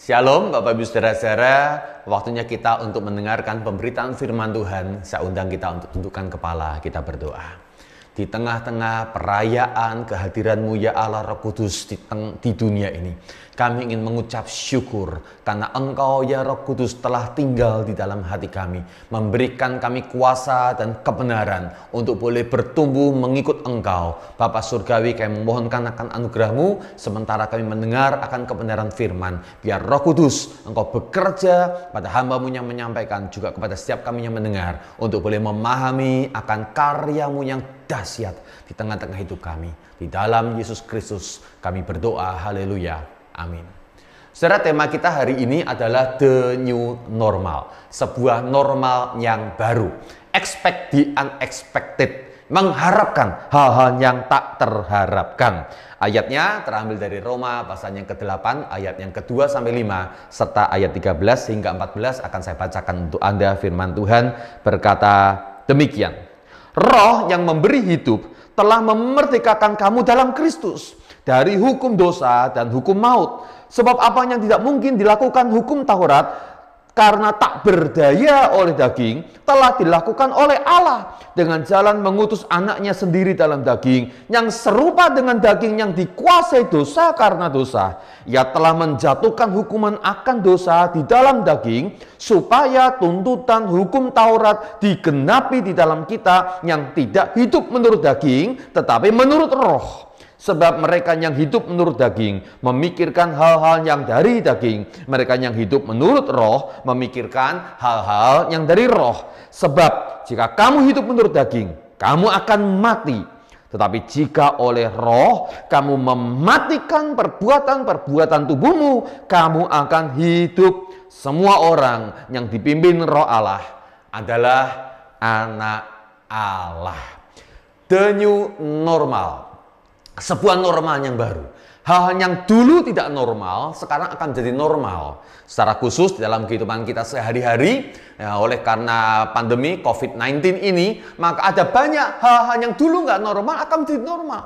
Shalom Bapak Ibu Saudara-saudara, waktunya kita untuk mendengarkan pemberitaan firman Tuhan. Saya undang kita untuk tundukkan kepala, kita berdoa. Di tengah-tengah perayaan kehadiranmu ya Allah Roh Kudus di, di dunia ini. Kami ingin mengucap syukur karena Engkau ya Roh Kudus telah tinggal di dalam hati kami, memberikan kami kuasa dan kebenaran untuk boleh bertumbuh mengikut Engkau. Bapa surgawi, kami memohonkan akan anugerahmu sementara kami mendengar akan kebenaran firman. Biar Roh Kudus Engkau bekerja pada hambamu yang menyampaikan juga kepada setiap kami yang mendengar untuk boleh memahami akan karyamu yang dahsyat di tengah-tengah hidup kami. Di dalam Yesus Kristus kami berdoa. Haleluya. Amin. Saudara, tema kita hari ini adalah the new normal, sebuah normal yang baru. Expect the unexpected, mengharapkan hal-hal yang tak terharapkan. Ayatnya terambil dari Roma pasal yang ke-8 ayat yang ke-2 sampai 5 serta ayat 13 hingga 14 akan saya bacakan untuk Anda firman Tuhan berkata demikian. Roh yang memberi hidup telah memerdekakan kamu dalam Kristus dari hukum dosa dan hukum maut. Sebab apa yang tidak mungkin dilakukan hukum Taurat karena tak berdaya oleh daging telah dilakukan oleh Allah dengan jalan mengutus anaknya sendiri dalam daging yang serupa dengan daging yang dikuasai dosa karena dosa ia telah menjatuhkan hukuman akan dosa di dalam daging supaya tuntutan hukum Taurat digenapi di dalam kita yang tidak hidup menurut daging tetapi menurut roh Sebab mereka yang hidup menurut daging memikirkan hal-hal yang dari daging. Mereka yang hidup menurut roh memikirkan hal-hal yang dari roh. Sebab jika kamu hidup menurut daging, kamu akan mati. Tetapi jika oleh roh kamu mematikan perbuatan-perbuatan tubuhmu, kamu akan hidup. Semua orang yang dipimpin roh Allah adalah anak Allah. The new normal sebuah normal yang baru. Hal-hal yang dulu tidak normal sekarang akan jadi normal secara khusus dalam kehidupan kita sehari-hari ya, oleh karena pandemi COVID-19 ini maka ada banyak hal-hal yang dulu nggak normal akan menjadi normal.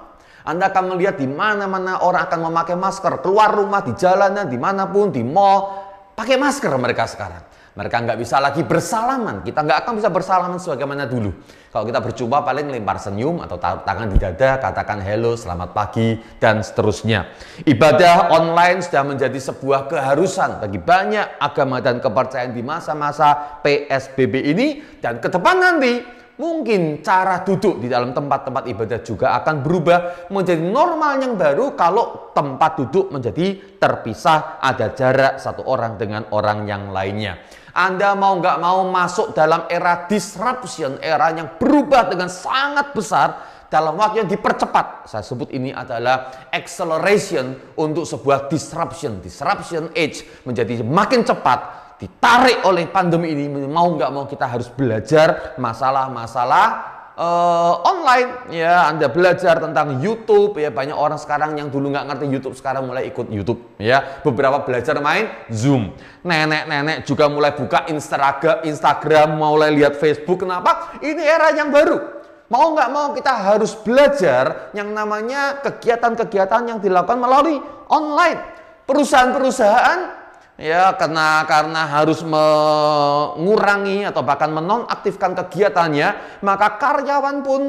Anda akan melihat di mana-mana orang akan memakai masker keluar rumah di jalanan dimanapun di mall pakai masker mereka sekarang. Mereka nggak bisa lagi bersalaman. Kita nggak akan bisa bersalaman sebagaimana dulu. Kalau kita berjumpa paling lempar senyum atau tangan di dada, katakan hello, selamat pagi, dan seterusnya. Ibadah online sudah menjadi sebuah keharusan bagi banyak agama dan kepercayaan di masa-masa PSBB ini. Dan ke depan nanti mungkin cara duduk di dalam tempat-tempat ibadah juga akan berubah menjadi normal yang baru kalau tempat duduk menjadi terpisah ada jarak satu orang dengan orang yang lainnya. Anda mau nggak mau masuk dalam era disruption, era yang berubah dengan sangat besar dalam waktu yang dipercepat. Saya sebut ini adalah acceleration untuk sebuah disruption. Disruption age menjadi makin cepat ditarik oleh pandemi ini mau nggak mau kita harus belajar masalah-masalah uh, online ya Anda belajar tentang YouTube ya banyak orang sekarang yang dulu nggak ngerti YouTube sekarang mulai ikut YouTube ya beberapa belajar main Zoom nenek-nenek juga mulai buka Instagram Instagram mau lihat Facebook kenapa ini era yang baru mau nggak mau kita harus belajar yang namanya kegiatan-kegiatan yang dilakukan melalui online perusahaan-perusahaan ya karena karena harus mengurangi atau bahkan menonaktifkan kegiatannya, maka karyawan pun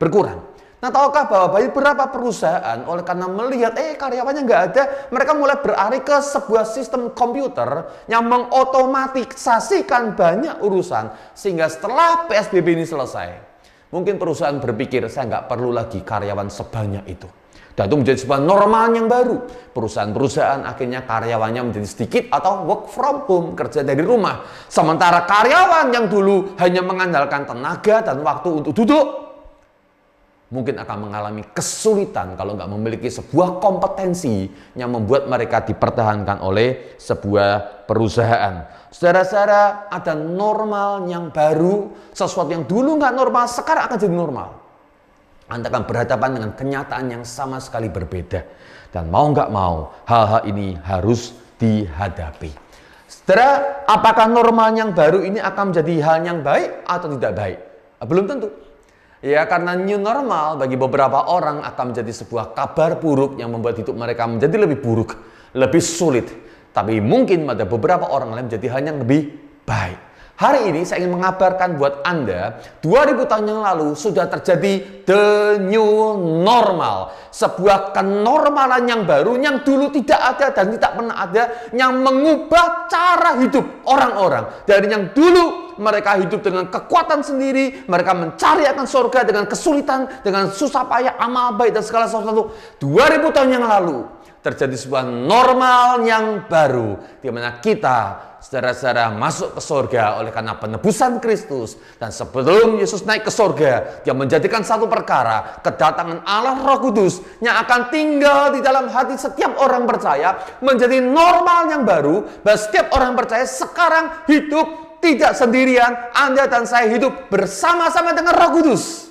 berkurang. Nah, tahukah bahwa berapa perusahaan oleh karena melihat eh karyawannya nggak ada, mereka mulai berari ke sebuah sistem komputer yang mengotomatisasikan banyak urusan sehingga setelah PSBB ini selesai, mungkin perusahaan berpikir saya nggak perlu lagi karyawan sebanyak itu. Dan itu menjadi sebuah normal yang baru. Perusahaan-perusahaan akhirnya karyawannya menjadi sedikit atau work from home, kerja dari rumah. Sementara karyawan yang dulu hanya mengandalkan tenaga dan waktu untuk duduk, mungkin akan mengalami kesulitan kalau nggak memiliki sebuah kompetensi yang membuat mereka dipertahankan oleh sebuah perusahaan. Saudara-saudara, ada normal yang baru, sesuatu yang dulu nggak normal, sekarang akan jadi normal. Anda akan berhadapan dengan kenyataan yang sama sekali berbeda. Dan mau nggak mau, hal-hal ini harus dihadapi. Setelah apakah normal yang baru ini akan menjadi hal yang baik atau tidak baik? Eh, belum tentu. Ya, karena new normal bagi beberapa orang akan menjadi sebuah kabar buruk yang membuat hidup mereka menjadi lebih buruk, lebih sulit. Tapi mungkin pada beberapa orang lain menjadi hal yang lebih baik. Hari ini saya ingin mengabarkan buat Anda, 2000 tahun yang lalu sudah terjadi the new normal. Sebuah kenormalan yang baru yang dulu tidak ada dan tidak pernah ada yang mengubah cara hidup orang-orang. Dari yang dulu mereka hidup dengan kekuatan sendiri, mereka mencari akan surga dengan kesulitan, dengan susah payah, amal baik dan segala sesuatu. 2000 tahun yang lalu terjadi sebuah normal yang baru di mana kita secara saudara masuk ke sorga oleh karena penebusan Kristus dan sebelum Yesus naik ke sorga dia menjadikan satu perkara kedatangan Allah Roh Kudus yang akan tinggal di dalam hati setiap orang percaya menjadi normal yang baru bahwa setiap orang percaya sekarang hidup tidak sendirian Anda dan saya hidup bersama-sama dengan Roh Kudus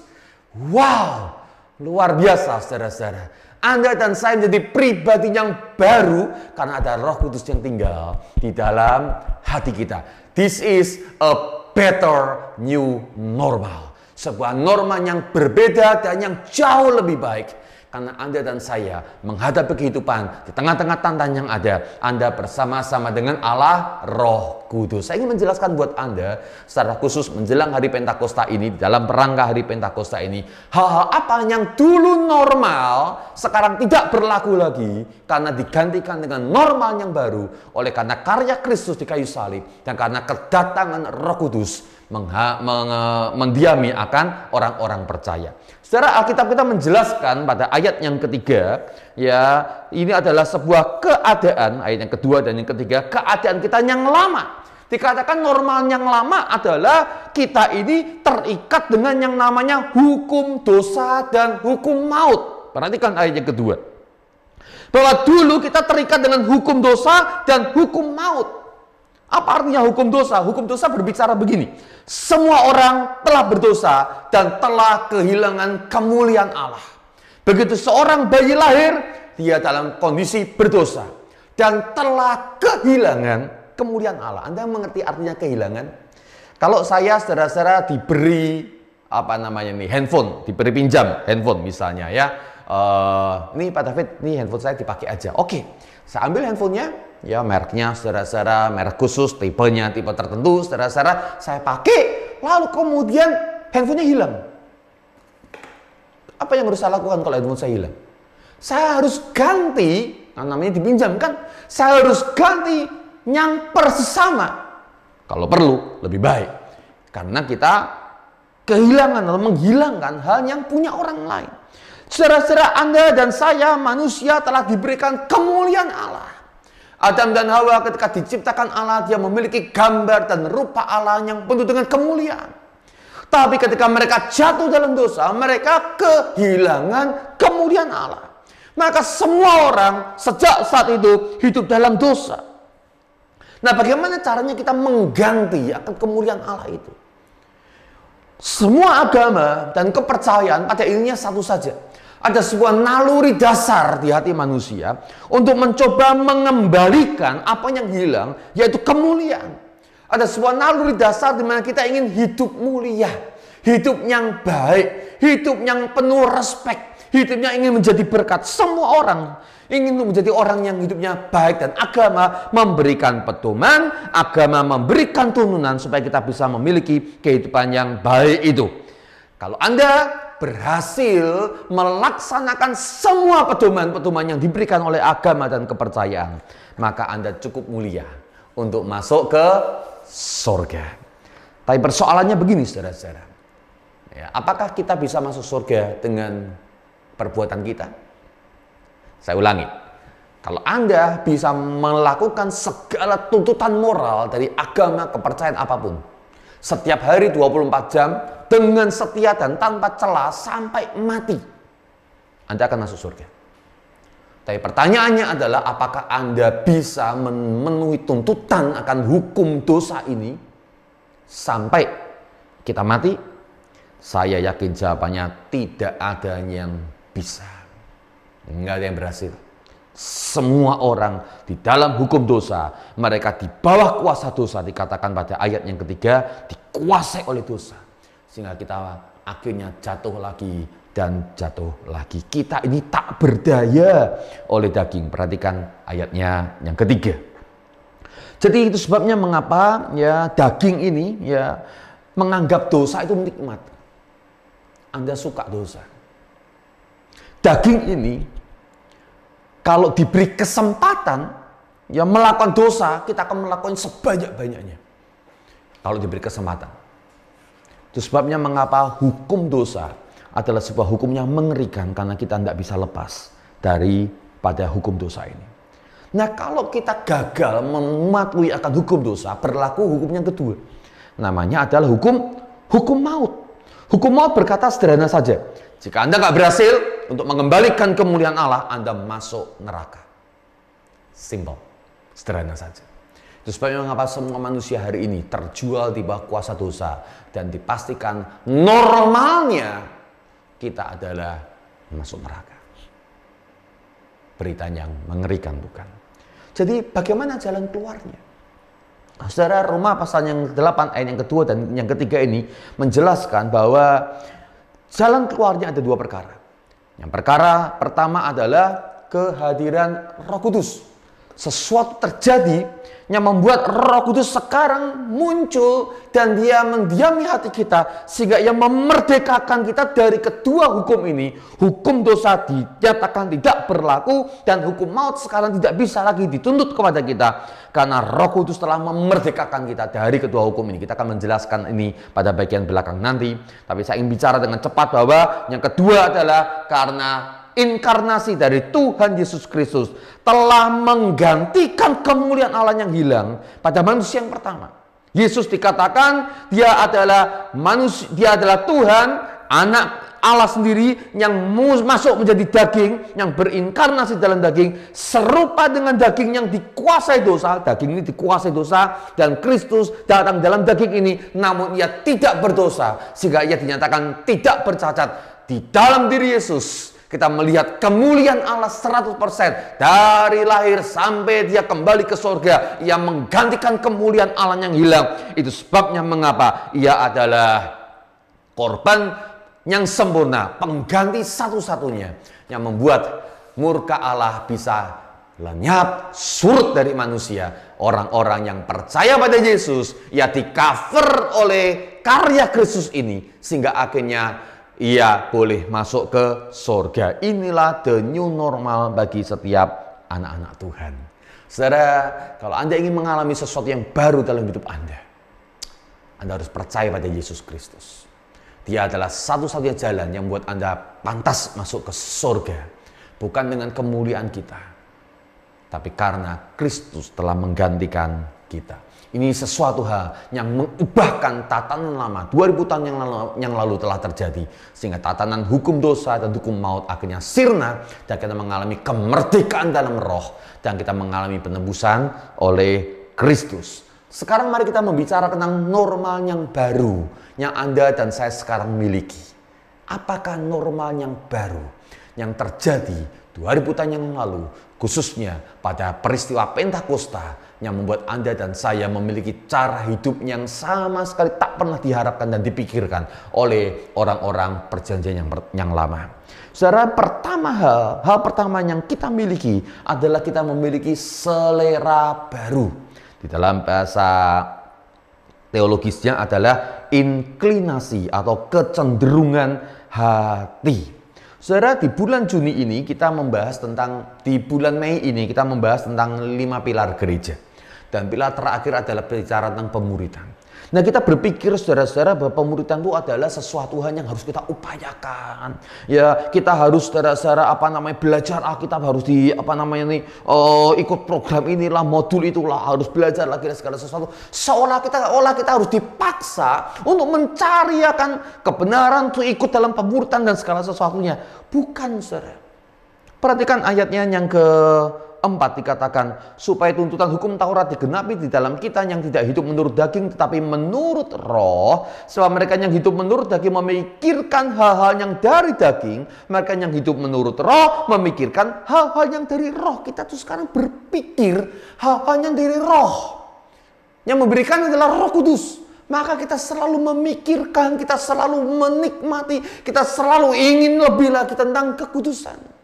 wow luar biasa saudara-saudara anda dan saya menjadi pribadi yang baru karena ada roh kudus yang tinggal di dalam hati kita. This is a better new normal. Sebuah norma yang berbeda dan yang jauh lebih baik karena Anda dan saya menghadapi kehidupan di tengah-tengah tantangan yang ada, Anda bersama-sama dengan Allah Roh Kudus. Saya ingin menjelaskan buat Anda secara khusus menjelang hari Pentakosta ini, dalam rangka hari Pentakosta ini, hal-hal apa yang dulu normal sekarang tidak berlaku lagi karena digantikan dengan normal yang baru oleh karena karya Kristus di kayu salib dan karena kedatangan Roh Kudus mendiami akan orang-orang percaya. Secara Alkitab kita menjelaskan pada ayat yang ketiga, ya ini adalah sebuah keadaan, ayat yang kedua dan yang ketiga, keadaan kita yang lama. Dikatakan normal yang lama adalah kita ini terikat dengan yang namanya hukum dosa dan hukum maut. Perhatikan ayat yang kedua. Bahwa dulu kita terikat dengan hukum dosa dan hukum maut. Apa artinya hukum dosa? Hukum dosa berbicara begini. Semua orang telah berdosa dan telah kehilangan kemuliaan Allah. Begitu seorang bayi lahir, dia dalam kondisi berdosa dan telah kehilangan kemuliaan Allah. Anda mengerti artinya kehilangan? Kalau saya saudara-saudara diberi apa namanya nih handphone, diberi pinjam handphone misalnya ya uh, ini Pak David, ini handphone saya dipakai aja. Oke, okay. saya ambil handphonenya, ya mereknya saudara-saudara, merek khusus, tipenya tipe tertentu, saudara-saudara, saya pakai, lalu kemudian handphonenya hilang. Apa yang harus saya lakukan kalau handphone saya hilang? Saya harus ganti, nah namanya kan, saya harus ganti yang persesama. Kalau perlu, lebih baik. Karena kita kehilangan atau menghilangkan hal yang punya orang lain. Saudara-saudara Anda dan saya manusia telah diberikan kemuliaan Allah. Adam dan Hawa ketika diciptakan Allah dia memiliki gambar dan rupa Allah yang penuh dengan kemuliaan. Tapi ketika mereka jatuh dalam dosa, mereka kehilangan kemuliaan Allah. Maka semua orang sejak saat itu hidup dalam dosa. Nah, bagaimana caranya kita mengganti akan kemuliaan Allah itu? Semua agama dan kepercayaan pada intinya satu saja. Ada sebuah naluri dasar di hati manusia untuk mencoba mengembalikan apa yang hilang, yaitu kemuliaan. Ada sebuah naluri dasar di mana kita ingin hidup mulia, hidup yang baik, hidup yang penuh respek, hidupnya ingin menjadi berkat. Semua orang ingin menjadi orang yang hidupnya baik dan agama memberikan pedoman, agama memberikan tuntunan supaya kita bisa memiliki kehidupan yang baik itu. Kalau Anda berhasil melaksanakan semua pedoman-pedoman yang diberikan oleh agama dan kepercayaan, maka Anda cukup mulia untuk masuk ke surga. Tapi persoalannya begini, saudara-saudara. Ya, apakah kita bisa masuk surga dengan perbuatan kita? Saya ulangi, kalau Anda bisa melakukan segala tuntutan moral dari agama kepercayaan apapun, setiap hari 24 jam dengan setia dan tanpa celah sampai mati, Anda akan masuk surga. Tapi pertanyaannya adalah apakah Anda bisa memenuhi tuntutan akan hukum dosa ini sampai kita mati? Saya yakin jawabannya tidak ada yang bisa. Enggak ada yang berhasil. Semua orang di dalam hukum dosa, mereka di bawah kuasa dosa, dikatakan pada ayat yang ketiga, dikuasai oleh dosa. Sehingga kita akhirnya jatuh lagi dan jatuh lagi. Kita ini tak berdaya oleh daging. Perhatikan ayatnya yang ketiga. Jadi itu sebabnya mengapa ya daging ini ya menganggap dosa itu nikmat. Anda suka dosa daging ini kalau diberi kesempatan ya melakukan dosa, kita akan melakukan sebanyak-banyaknya. Kalau diberi kesempatan. Itu sebabnya mengapa hukum dosa adalah sebuah hukum yang mengerikan karena kita tidak bisa lepas dari pada hukum dosa ini. Nah kalau kita gagal mematuhi akan hukum dosa, berlaku hukum yang kedua. Namanya adalah hukum hukum maut. Hukum maut berkata sederhana saja. Jika Anda nggak berhasil, untuk mengembalikan kemuliaan Allah, Anda masuk neraka. Simple. Sederhana saja. Itu sebabnya mengapa semua manusia hari ini terjual di bawah kuasa dosa dan dipastikan normalnya kita adalah masuk neraka. Berita yang mengerikan bukan? Jadi bagaimana jalan keluarnya? Saudara Roma pasal yang ke-8 ayat yang kedua dan yang ketiga ini menjelaskan bahwa jalan keluarnya ada dua perkara. Yang perkara pertama adalah kehadiran Roh Kudus sesuatu terjadi yang membuat Roh Kudus sekarang muncul dan dia mendiami hati kita sehingga ia memerdekakan kita dari kedua hukum ini. Hukum dosa dinyatakan tidak berlaku dan hukum maut sekarang tidak bisa lagi dituntut kepada kita karena Roh Kudus telah memerdekakan kita dari kedua hukum ini. Kita akan menjelaskan ini pada bagian belakang nanti, tapi saya ingin bicara dengan cepat bahwa yang kedua adalah karena inkarnasi dari Tuhan Yesus Kristus telah menggantikan kemuliaan Allah yang hilang pada manusia yang pertama. Yesus dikatakan dia adalah manusia, dia adalah Tuhan, anak Allah sendiri yang masuk menjadi daging, yang berinkarnasi dalam daging, serupa dengan daging yang dikuasai dosa. Daging ini dikuasai dosa dan Kristus datang dalam daging ini, namun ia tidak berdosa sehingga ia dinyatakan tidak bercacat di dalam diri Yesus kita melihat kemuliaan Allah 100% dari lahir sampai dia kembali ke surga. Ia menggantikan kemuliaan Allah yang hilang. Itu sebabnya mengapa ia adalah korban yang sempurna, pengganti satu-satunya yang membuat murka Allah bisa lenyap, surut dari manusia. Orang-orang yang percaya pada Yesus, ia di cover oleh karya Kristus ini. Sehingga akhirnya ia boleh masuk ke sorga. Inilah the new normal bagi setiap anak-anak Tuhan. Saudara, kalau Anda ingin mengalami sesuatu yang baru dalam hidup Anda, Anda harus percaya pada Yesus Kristus. Dia adalah satu-satunya jalan yang membuat Anda pantas masuk ke sorga. Bukan dengan kemuliaan kita, tapi karena Kristus telah menggantikan kita. Ini sesuatu hal yang mengubahkan tatanan lama 2000 tahun yang lalu, yang lalu telah terjadi sehingga tatanan hukum dosa dan hukum maut akhirnya sirna dan kita mengalami kemerdekaan dalam roh dan kita mengalami penebusan oleh Kristus. Sekarang mari kita membicara tentang normal yang baru yang Anda dan saya sekarang miliki. Apakah normal yang baru yang terjadi 2000 tahun yang lalu khususnya pada peristiwa Pentakosta yang membuat Anda dan saya memiliki cara hidup yang sama sekali tak pernah diharapkan dan dipikirkan oleh orang-orang perjanjian yang, yang lama. Saudara, pertama hal, hal pertama yang kita miliki adalah kita memiliki selera baru. Di dalam bahasa teologisnya adalah inklinasi atau kecenderungan hati. Saudara, di bulan Juni ini kita membahas tentang, di bulan Mei ini kita membahas tentang lima pilar gereja. Dan pilar terakhir adalah bicara tentang pemuritan. Nah kita berpikir saudara-saudara bahwa pemuritan itu adalah sesuatu hal yang harus kita upayakan. Ya kita harus saudara-saudara apa namanya belajar Alkitab harus di apa namanya ini uh, ikut program inilah modul itulah harus belajar lagi dan segala sesuatu. Seolah kita olah kita harus dipaksa untuk mencari akan kebenaran untuk ikut dalam pemuritan dan segala sesuatunya. Bukan saudara. Perhatikan ayatnya yang ke 4 dikatakan supaya tuntutan hukum Taurat digenapi di dalam kita yang tidak hidup menurut daging tetapi menurut roh sebab mereka yang hidup menurut daging memikirkan hal-hal yang dari daging mereka yang hidup menurut roh memikirkan hal-hal yang dari roh kita tuh sekarang berpikir hal-hal yang dari roh yang memberikan adalah roh kudus maka kita selalu memikirkan, kita selalu menikmati, kita selalu ingin lebih lagi tentang kekudusan.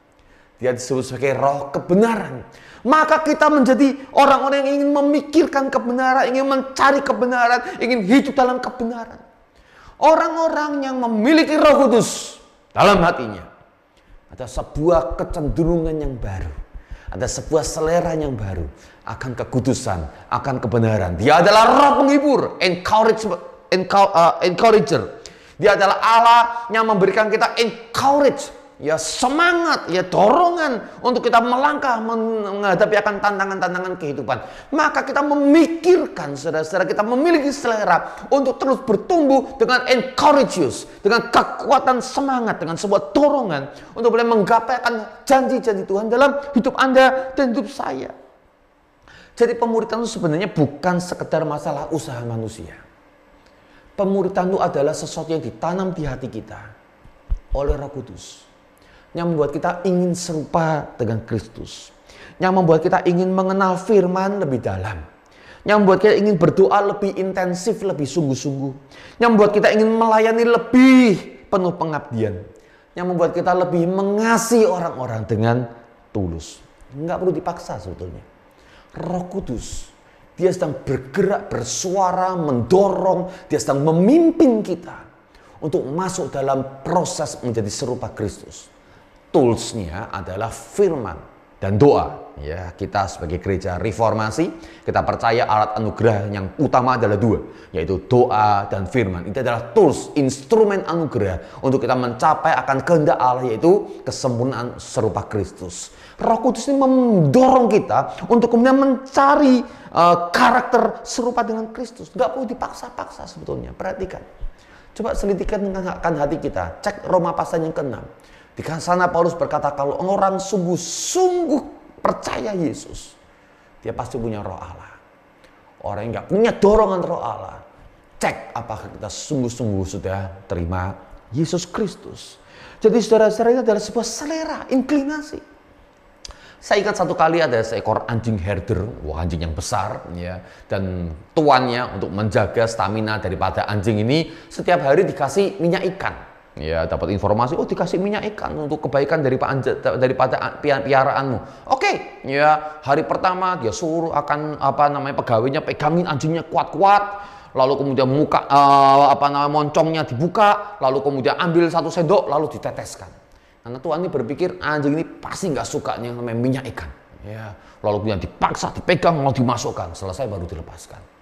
Dia disebut sebagai roh kebenaran. Maka kita menjadi orang-orang yang ingin memikirkan kebenaran, ingin mencari kebenaran, ingin hidup dalam kebenaran. Orang-orang yang memiliki roh kudus dalam hatinya. Ada sebuah kecenderungan yang baru. Ada sebuah selera yang baru akan kekudusan, akan kebenaran. Dia adalah roh penghibur, uh, encourager. Dia adalah Allah yang memberikan kita encourage, ya semangat, ya dorongan untuk kita melangkah menghadapi akan tantangan-tantangan kehidupan. Maka kita memikirkan, saudara-saudara, kita memiliki selera untuk terus bertumbuh dengan encourageous, dengan kekuatan semangat, dengan sebuah dorongan untuk boleh menggapai akan janji-janji Tuhan dalam hidup Anda dan hidup saya. Jadi pemuritan itu sebenarnya bukan sekedar masalah usaha manusia. Pemuritan itu adalah sesuatu yang ditanam di hati kita oleh Roh Kudus yang membuat kita ingin serupa dengan Kristus, yang membuat kita ingin mengenal firman lebih dalam, yang membuat kita ingin berdoa lebih intensif, lebih sungguh-sungguh, yang membuat kita ingin melayani lebih penuh pengabdian, yang membuat kita lebih mengasihi orang-orang dengan tulus. Enggak perlu dipaksa sebetulnya. Roh Kudus dia sedang bergerak, bersuara, mendorong, dia sedang memimpin kita untuk masuk dalam proses menjadi serupa Kristus toolsnya adalah firman dan doa. Ya, kita sebagai gereja reformasi, kita percaya alat anugerah yang utama adalah dua, yaitu doa dan firman. Itu adalah tools, instrumen anugerah untuk kita mencapai akan kehendak Allah yaitu kesempurnaan serupa Kristus. Roh Kudus ini mendorong kita untuk kemudian mencari uh, karakter serupa dengan Kristus. Gak perlu dipaksa-paksa sebetulnya. Perhatikan. Coba kan hati kita. Cek Roma pasal yang ke-6. Di sana Paulus berkata kalau orang sungguh-sungguh percaya Yesus, dia pasti punya roh Allah. Orang yang gak punya dorongan roh Allah, cek apakah kita sungguh-sungguh sudah terima Yesus Kristus. Jadi saudara-saudara ini adalah sebuah selera, inklinasi. Saya ingat satu kali ada seekor anjing herder, wah anjing yang besar, ya, dan tuannya untuk menjaga stamina daripada anjing ini setiap hari dikasih minyak ikan. Ya, dapat informasi, oh dikasih minyak ikan untuk kebaikan dari daripada piaraanmu. Oke, okay. ya hari pertama dia suruh akan apa namanya pegawainya pegangin anjingnya kuat-kuat lalu kemudian muka uh, apa namanya moncongnya dibuka, lalu kemudian ambil satu sendok lalu diteteskan. Karena Tuhan ini berpikir anjing ini pasti nggak suka yang namanya minyak ikan. Ya, lalu kemudian dipaksa, dipegang, mau dimasukkan, selesai baru dilepaskan.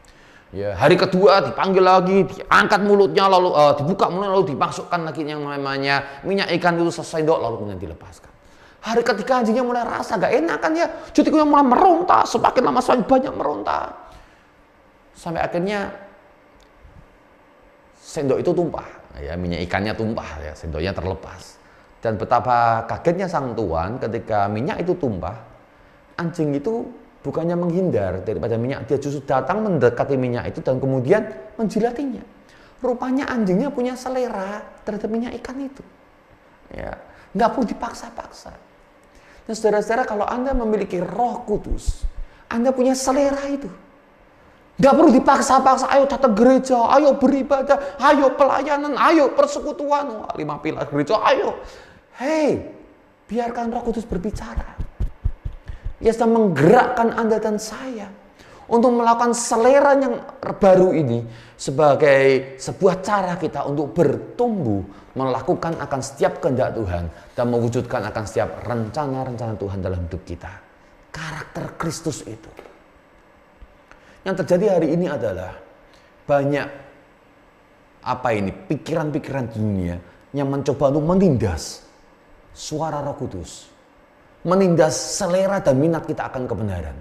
Ya, hari kedua dipanggil lagi, diangkat mulutnya lalu uh, dibuka mulut lalu dimasukkan lagi yang namanya minyak ikan itu dok lalu kemudian dilepaskan. Hari ketiga anjingnya mulai rasa gak enak kan ya, jadi yang mulai meronta, semakin lama semakin banyak meronta. Sampai akhirnya sendok itu tumpah, ya minyak ikannya tumpah, ya sendoknya terlepas. Dan betapa kagetnya sang tuan ketika minyak itu tumpah, anjing itu bukannya menghindar daripada minyak, dia justru datang mendekati minyak itu dan kemudian menjilatinya. Rupanya anjingnya punya selera terhadap minyak ikan itu. Ya, nggak perlu dipaksa-paksa. Nah, saudara-saudara, kalau Anda memiliki roh kudus, Anda punya selera itu. Nggak perlu dipaksa-paksa, ayo datang gereja, ayo beribadah, ayo pelayanan, ayo persekutuan, Wah, lima pilar gereja, ayo. Hei, biarkan roh kudus berbicara. Ia sedang menggerakkan Anda dan saya untuk melakukan selera yang baru ini sebagai sebuah cara kita untuk bertumbuh melakukan akan setiap kehendak Tuhan dan mewujudkan akan setiap rencana-rencana Tuhan dalam hidup kita. Karakter Kristus itu. Yang terjadi hari ini adalah banyak apa ini pikiran-pikiran dunia yang mencoba untuk menindas suara Roh Kudus menindas selera dan minat kita akan kebenaran.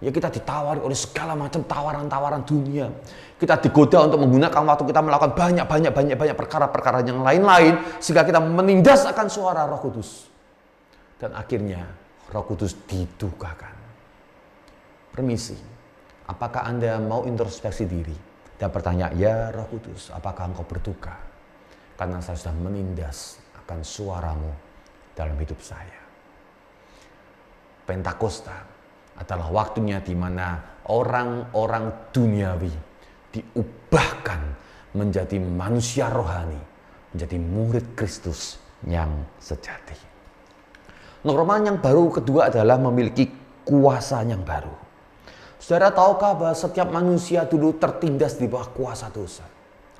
Ya kita ditawari oleh segala macam tawaran-tawaran dunia. Kita digoda untuk menggunakan waktu kita melakukan banyak banyak banyak banyak perkara-perkara yang lain-lain sehingga kita menindas akan suara Roh Kudus. Dan akhirnya Roh Kudus didukakan. Permisi. Apakah Anda mau introspeksi diri dan bertanya, "Ya Roh Kudus, apakah Engkau berduka karena saya sudah menindas akan suaramu dalam hidup saya?" Pentakosta adalah waktunya di mana orang-orang duniawi diubahkan menjadi manusia rohani, menjadi murid Kristus yang sejati. Norma nah, yang baru kedua adalah memiliki kuasa yang baru. Saudara tahukah bahwa setiap manusia dulu tertindas di bawah kuasa dosa?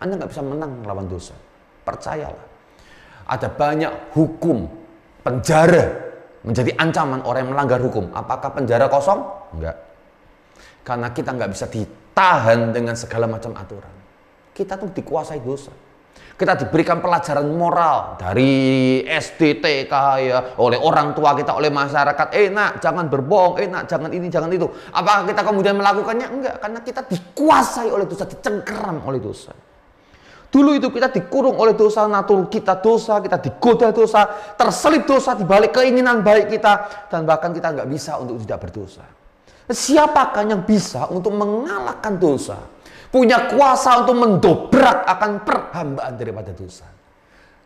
Anda nggak bisa menang melawan dosa. Percayalah. Ada banyak hukum, penjara menjadi ancaman orang yang melanggar hukum. Apakah penjara kosong? Enggak. Karena kita nggak bisa ditahan dengan segala macam aturan. Kita tuh dikuasai dosa. Kita diberikan pelajaran moral dari SD, TK ya, oleh orang tua kita, oleh masyarakat. Enak, eh, jangan berbohong, enak, eh, jangan ini, jangan itu. Apakah kita kemudian melakukannya? Enggak, karena kita dikuasai oleh dosa, dicengkeram oleh dosa. Dulu itu kita dikurung oleh dosa, natur kita dosa, kita digoda dosa, terselip dosa di balik keinginan baik kita, dan bahkan kita nggak bisa untuk tidak berdosa. Siapakah yang bisa untuk mengalahkan dosa? Punya kuasa untuk mendobrak akan perhambaan daripada dosa.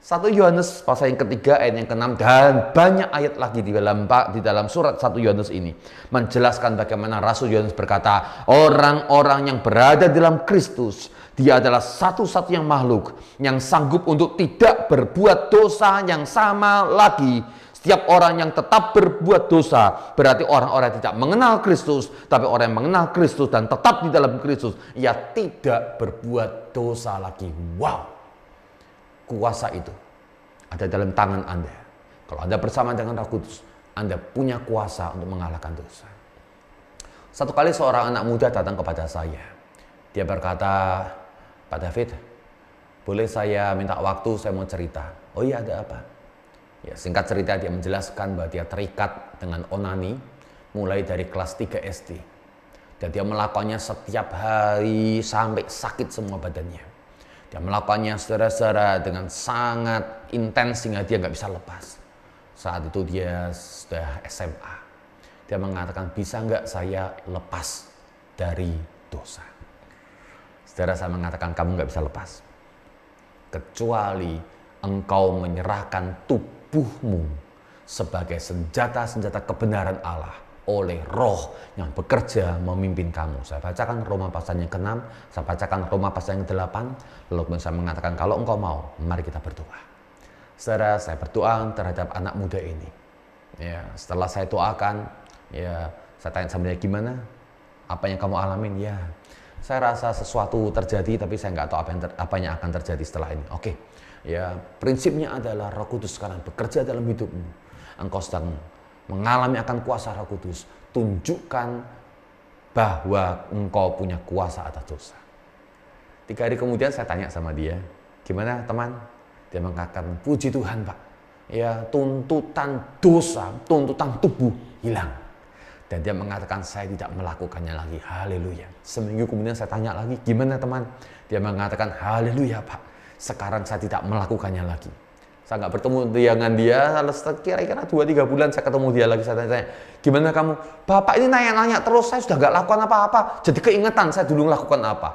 Satu Yohanes pasal yang ketiga ayat yang keenam dan banyak ayat lagi di dalam di dalam surat satu Yohanes ini menjelaskan bagaimana Rasul Yohanes berkata orang-orang yang berada dalam Kristus dia adalah satu-satunya makhluk yang sanggup untuk tidak berbuat dosa yang sama lagi. Setiap orang yang tetap berbuat dosa berarti orang-orang tidak mengenal Kristus, tapi orang yang mengenal Kristus dan tetap di dalam Kristus, ia tidak berbuat dosa lagi. Wow. Kuasa itu ada dalam tangan Anda. Kalau Anda bersama dengan Roh Kudus, Anda punya kuasa untuk mengalahkan dosa. Satu kali seorang anak muda datang kepada saya. Dia berkata, Pak David, boleh saya minta waktu, saya mau cerita. Oh iya ada apa? Ya, singkat cerita dia menjelaskan bahwa dia terikat dengan onani mulai dari kelas 3 SD. Dan dia melakukannya setiap hari sampai sakit semua badannya. Dia melakukannya saudara-saudara dengan sangat intens sehingga dia nggak bisa lepas. Saat itu dia sudah SMA. Dia mengatakan, bisa nggak saya lepas dari dosa? Sejarah saya mengatakan kamu nggak bisa lepas. Kecuali engkau menyerahkan tubuhmu sebagai senjata-senjata kebenaran Allah oleh roh yang bekerja memimpin kamu. Saya bacakan Roma pasal yang ke-6, saya bacakan Roma pasal yang ke-8, lalu kemudian saya mengatakan kalau engkau mau, mari kita berdoa. Saudara, saya berdoa terhadap anak muda ini. Ya, setelah saya doakan, ya saya tanya sama dia gimana? Apa yang kamu alamin? Ya, saya rasa sesuatu terjadi tapi saya nggak tahu apa yang, ter, apa yang akan terjadi setelah ini. Oke, okay. ya prinsipnya adalah Roh Kudus sekarang bekerja dalam hidupmu. Engkau sedang mengalami akan kuasa Roh Kudus. Tunjukkan bahwa engkau punya kuasa atas dosa. Tiga hari kemudian saya tanya sama dia, gimana teman? Dia mengatakan, puji Tuhan pak, ya tuntutan dosa, tuntutan tubuh hilang dan dia mengatakan, saya tidak melakukannya lagi. Haleluya. Seminggu kemudian saya tanya lagi, gimana teman? Dia mengatakan, haleluya pak. Sekarang saya tidak melakukannya lagi. Saya nggak bertemu dengan dia, kira-kira 2-3 bulan saya ketemu dia lagi, saya tanya, gimana kamu? Bapak ini nanya-nanya terus, saya sudah nggak lakukan apa-apa, jadi keingetan saya dulu lakukan apa.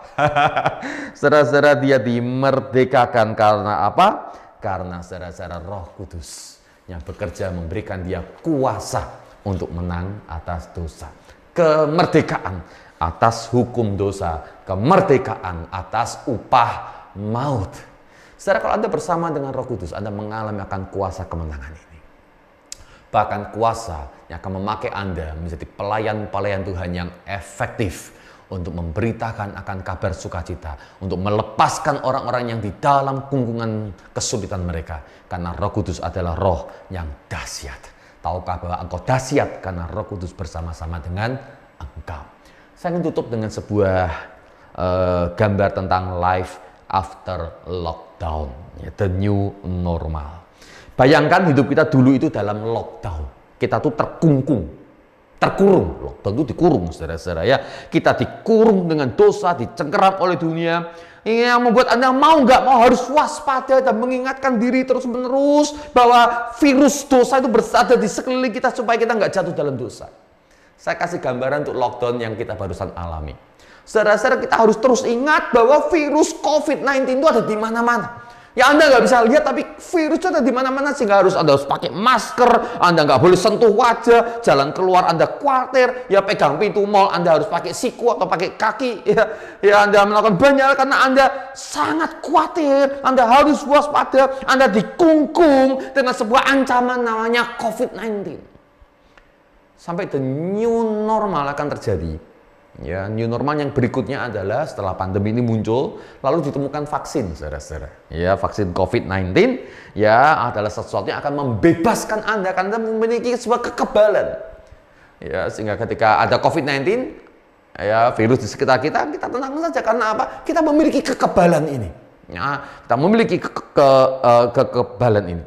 saudara dia dimerdekakan karena apa? Karena saudara-saudara roh kudus yang bekerja memberikan dia kuasa untuk menang atas dosa. Kemerdekaan atas hukum dosa, kemerdekaan atas upah maut. Saudara kalau Anda bersama dengan Roh Kudus, Anda mengalami akan kuasa kemenangan ini. Bahkan kuasa yang akan memakai Anda menjadi pelayan-pelayan Tuhan yang efektif untuk memberitakan akan kabar sukacita, untuk melepaskan orang-orang yang di dalam kungkungan kesulitan mereka karena Roh Kudus adalah roh yang dahsyat. Tahukah bahwa engkau dahsyat karena Roh Kudus bersama-sama dengan engkau. Saya ingin tutup dengan sebuah uh, gambar tentang life after lockdown, ya, the new normal. Bayangkan hidup kita dulu itu dalam lockdown. Kita tuh terkungkung, terkurung. Lockdown itu dikurung, saudara-saudara ya. Kita dikurung dengan dosa, dicengkeram oleh dunia ini yang membuat Anda mau nggak mau harus waspada dan mengingatkan diri terus-menerus bahwa virus dosa itu berada di sekeliling kita supaya kita nggak jatuh dalam dosa. Saya kasih gambaran untuk lockdown yang kita barusan alami. Saudara-saudara kita harus terus ingat bahwa virus COVID-19 itu ada di mana-mana. Ya Anda nggak bisa lihat tapi virusnya ada di mana-mana sehingga harus Anda harus pakai masker, Anda nggak boleh sentuh wajah, jalan keluar Anda khawatir, ya pegang pintu mall Anda harus pakai siku atau pakai kaki, ya, ya Anda melakukan banyak karena Anda sangat khawatir, Anda harus waspada, Anda dikungkung dengan sebuah ancaman namanya COVID-19. Sampai the new normal akan terjadi Ya, new normal yang berikutnya adalah setelah pandemi ini muncul, lalu ditemukan vaksin, saudara-saudara. Ya, vaksin COVID-19 ya adalah sesuatu yang akan membebaskan Anda karena memiliki sebuah kekebalan. Ya, sehingga ketika ada COVID-19, ya virus di sekitar kita, kita tenang saja karena apa? Kita memiliki kekebalan ini. Ya, kita memiliki ke, ke, ke eh, kekebalan ini.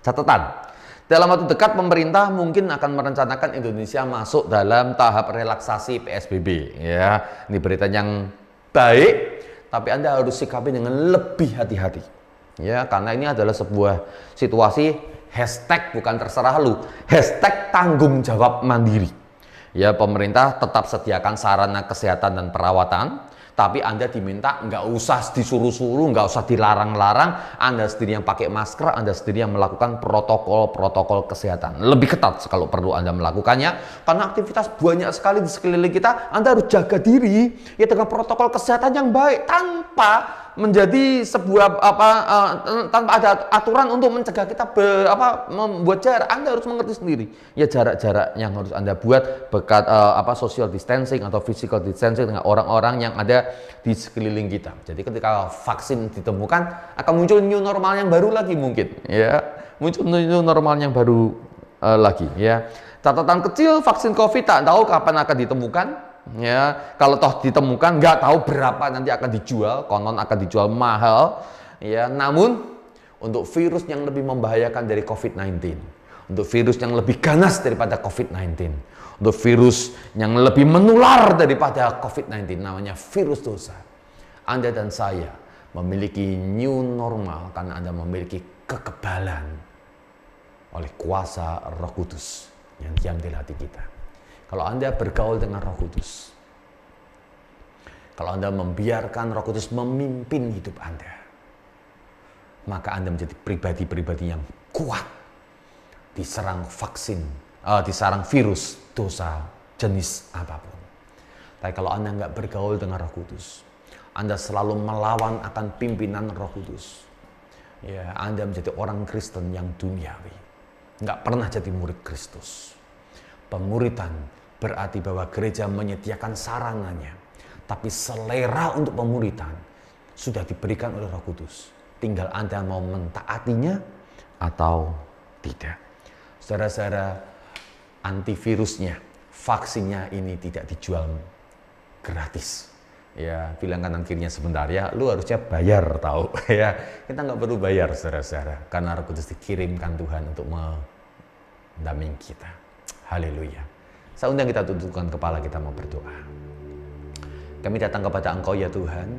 Catatan, dalam waktu dekat pemerintah mungkin akan merencanakan Indonesia masuk dalam tahap relaksasi PSBB ya. Ini berita yang baik tapi Anda harus sikapi dengan lebih hati-hati. Ya, karena ini adalah sebuah situasi hashtag bukan terserah lu, hashtag tanggung jawab mandiri. Ya, pemerintah tetap sediakan sarana kesehatan dan perawatan, tapi Anda diminta nggak usah disuruh-suruh, nggak usah dilarang-larang, Anda sendiri yang pakai masker, Anda sendiri yang melakukan protokol-protokol kesehatan. Lebih ketat kalau perlu Anda melakukannya, karena aktivitas banyak sekali di sekeliling kita, Anda harus jaga diri ya dengan protokol kesehatan yang baik tanpa menjadi sebuah apa uh, tanpa ada aturan untuk mencegah kita ber, apa membuat jarak Anda harus mengerti sendiri ya jarak-jarak yang harus Anda buat bekat eh, apa social distancing atau physical distancing dengan orang-orang yang ada di sekeliling kita. Jadi ketika vaksin ditemukan akan muncul new normal yang baru lagi mungkin ya. Muncul new normal yang baru uh, lagi ya. Catatan kecil vaksin Covid tak tahu kapan akan ditemukan ya kalau toh ditemukan nggak tahu berapa nanti akan dijual konon akan dijual mahal ya namun untuk virus yang lebih membahayakan dari COVID-19 untuk virus yang lebih ganas daripada COVID-19 untuk virus yang lebih menular daripada COVID-19 namanya virus dosa Anda dan saya memiliki new normal karena Anda memiliki kekebalan oleh kuasa Roh Kudus yang diam di hati kita kalau Anda bergaul dengan Roh Kudus. Kalau Anda membiarkan Roh Kudus memimpin hidup Anda, maka Anda menjadi pribadi-pribadi yang kuat diserang vaksin, uh, diserang virus, dosa, jenis apapun. Tapi kalau Anda nggak bergaul dengan Roh Kudus, Anda selalu melawan akan pimpinan Roh Kudus. Ya, Anda menjadi orang Kristen yang duniawi. Nggak pernah jadi murid Kristus. Pemuritan Berarti bahwa gereja menyediakan sarangannya, tapi selera untuk pemuritan sudah diberikan oleh Roh Kudus. Tinggal Anda mau mentaatinya atau tidak. Saudara-saudara, antivirusnya, vaksinnya ini tidak dijual gratis. Ya, bilang kanan kirinya sebentar ya, lu harusnya bayar tau? ya. Kita nggak perlu bayar saudara-saudara, karena Roh Kudus dikirimkan Tuhan untuk mendamping kita. Haleluya. Saya undang kita tundukkan kepala kita mau berdoa. Kami datang kepada Engkau ya Tuhan,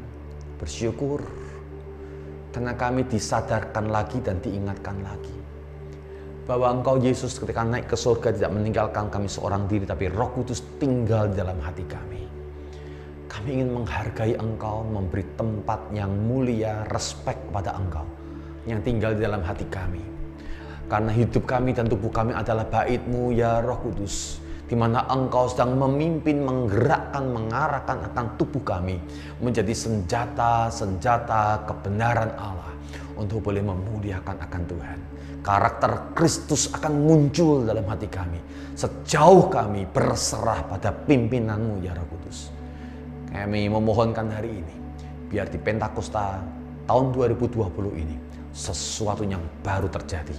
bersyukur karena kami disadarkan lagi dan diingatkan lagi bahwa Engkau Yesus ketika naik ke surga tidak meninggalkan kami seorang diri tapi Roh Kudus tinggal di dalam hati kami. Kami ingin menghargai Engkau, memberi tempat yang mulia, respek pada Engkau yang tinggal di dalam hati kami. Karena hidup kami dan tubuh kami adalah baitmu ya Roh Kudus di mana engkau sedang memimpin, menggerakkan, mengarahkan akan tubuh kami menjadi senjata-senjata kebenaran Allah untuk boleh memuliakan akan Tuhan. Karakter Kristus akan muncul dalam hati kami sejauh kami berserah pada pimpinanmu ya Roh Kudus. Kami memohonkan hari ini biar di Pentakosta tahun 2020 ini sesuatu yang baru terjadi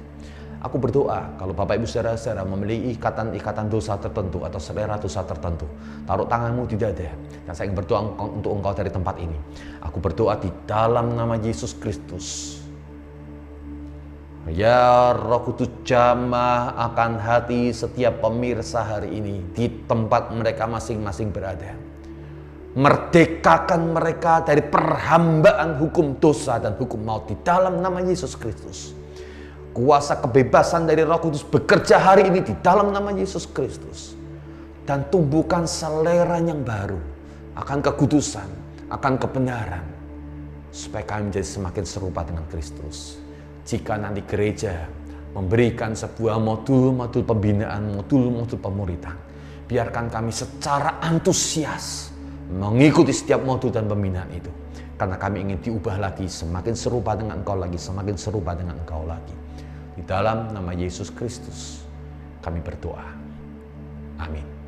Aku berdoa kalau Bapak Ibu saudara-saudara memiliki ikatan-ikatan dosa tertentu atau selera dosa tertentu, taruh tanganmu di dada dan saya ingin berdoa untuk engkau dari tempat ini. Aku berdoa di dalam nama Yesus Kristus. Ya roh kudus jamah akan hati setiap pemirsa hari ini di tempat mereka masing-masing berada. Merdekakan mereka dari perhambaan hukum dosa dan hukum maut di dalam nama Yesus Kristus kuasa kebebasan dari roh kudus bekerja hari ini di dalam nama Yesus Kristus. Dan tumbuhkan selera yang baru akan kekudusan, akan kebenaran. Supaya kami menjadi semakin serupa dengan Kristus. Jika nanti gereja memberikan sebuah modul-modul pembinaan, modul-modul pemuritan. Biarkan kami secara antusias mengikuti setiap modul dan pembinaan itu. Karena kami ingin diubah lagi, semakin serupa dengan engkau lagi, semakin serupa dengan engkau lagi. Di dalam nama Yesus Kristus kami berdoa. Amin.